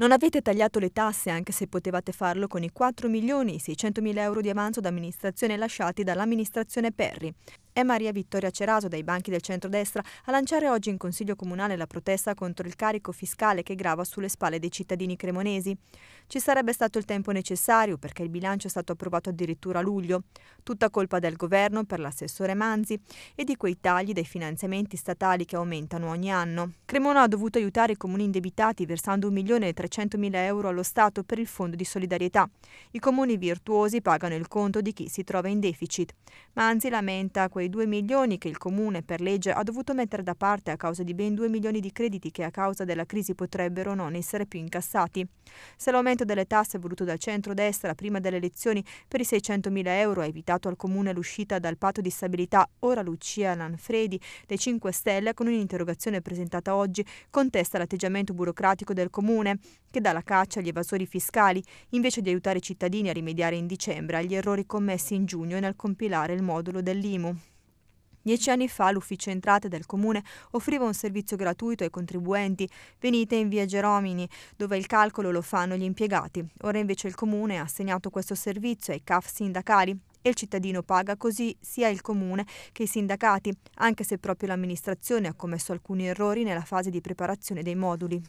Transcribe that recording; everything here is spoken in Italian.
Non avete tagliato le tasse anche se potevate farlo con i 4 milioni e 600 mila euro di avanzo d'amministrazione lasciati dall'amministrazione Perry. È Maria Vittoria Ceraso dai banchi del centrodestra a lanciare oggi in Consiglio Comunale la protesta contro il carico fiscale che grava sulle spalle dei cittadini cremonesi. Ci sarebbe stato il tempo necessario perché il bilancio è stato approvato addirittura a luglio, tutta colpa del governo per l'assessore Manzi e di quei tagli dei finanziamenti statali che aumentano ogni anno. Cremona ha dovuto aiutare i comuni indebitati versando 1.300.000 euro allo Stato per il Fondo di Solidarietà. I comuni virtuosi pagano il conto di chi si trova in deficit. Manzi lamenta quei dei 2 milioni che il Comune per legge ha dovuto mettere da parte a causa di ben 2 milioni di crediti che a causa della crisi potrebbero non essere più incassati. Se l'aumento delle tasse voluto dal centro-destra prima delle elezioni per i 600 mila euro ha evitato al Comune l'uscita dal patto di stabilità, ora Lucia Lanfredi dei 5 Stelle con un'interrogazione presentata oggi contesta l'atteggiamento burocratico del Comune che dà la caccia agli evasori fiscali invece di aiutare i cittadini a rimediare in dicembre agli errori commessi in giugno nel compilare il modulo dell'IMU. Dieci anni fa l'ufficio entrate del comune offriva un servizio gratuito ai contribuenti. Venite in via Geromini, dove il calcolo lo fanno gli impiegati. Ora invece il comune ha assegnato questo servizio ai CAF sindacali e il cittadino paga così sia il comune che i sindacati, anche se proprio l'amministrazione ha commesso alcuni errori nella fase di preparazione dei moduli.